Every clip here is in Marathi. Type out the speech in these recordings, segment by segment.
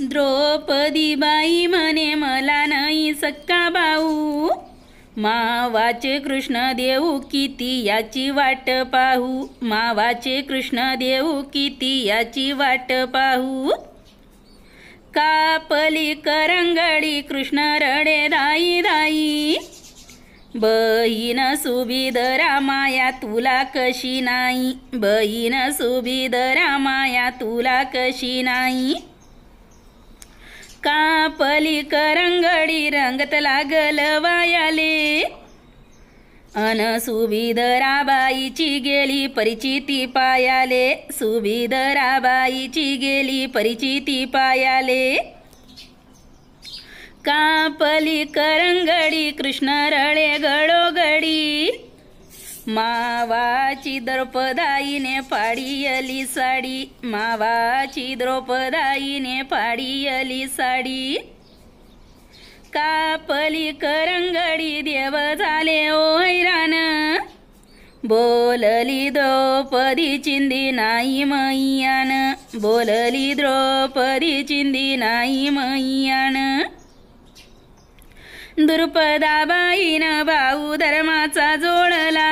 द्रौपदी बाई म्हणे मला नाही सक्का भाऊ मावाचे कृष्ण देऊ किती याची वाट पाहू मावाचे कृष्ण देऊ किती याची वाट पाहू कापली करंगडी कृष्ण रडे दाई दाई बहीण सुबीद रामाया तुला कशी नाही बहीण सुबीद रामाया तुला कशी नाही कापली करंगडी रंगत लागल वायाले अन राबाईची गेली परिचिती पायाले राबाईची गेली परिचिती पायाले कापली करंगडी कृष्ण रळे गडोगडी मावाची द्रौपदाईने पाडियली साडी मावाची द्रौपदाईने फाडियली साडी कापली करंगडी देव झाले ओरान बोलली द्रौपदी चिंदी नाही मैयान बोलली द्रौपदी चिंदी नाही मैयान दुर्पदाबाईन भाऊ धर्माचा जोडला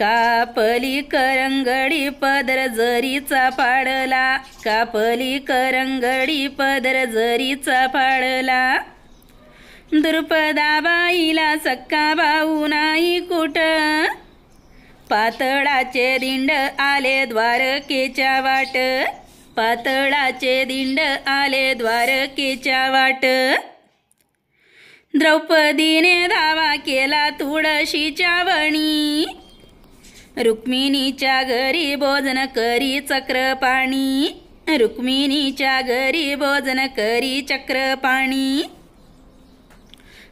कापली करंगडी पदर जरीचा पाडला कापली करंगडी पदर जरीचा पाडला दुर्पदाबाईला सक्का भाऊ नाही कुठ पातळाचे दिंड आले द्वारकेच्या वाट पातळाचे दिंड आले द्वारकेच्या वाट द्रौपदीने धावा केला तुळशीच्या वणी रुक्मिणीच्या घरी भोजन करी चक्रपाणी रुक्मिणीच्या घरी भोजन करी चक्र पाणी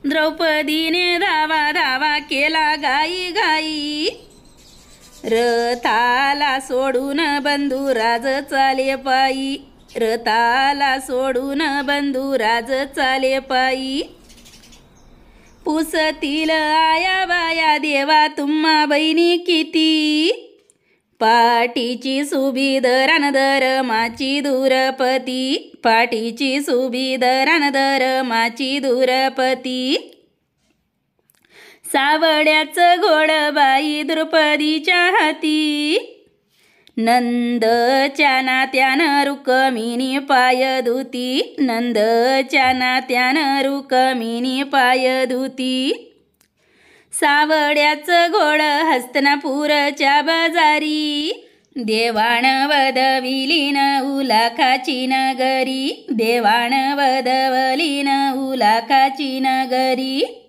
द्रौपदीने धावा धावा केला गाई गाई रथाला सोडून बंधू राज चाले पायी रथाला सोडून बंधू राज चाले पायी पुसतील आया बाया देवा तुम्हा बहिणी किती पाठीची सुभीधरानधर माची दुरपती पाठीची सुभीधरानधर माची दुरपती सावड्याचं घोडबाई द्रुपदीच्या हाती नंदच्या नात्यानं रुकमिनी पायधुती नंदच्या नात्यानं रुकमिनी पायदुती सावड्याचं घोड हस्तनापूरच्या बाजारी देवाण वदविलीन उलाखाची नगरी देवाण वदवलीन उलाखाची नगरी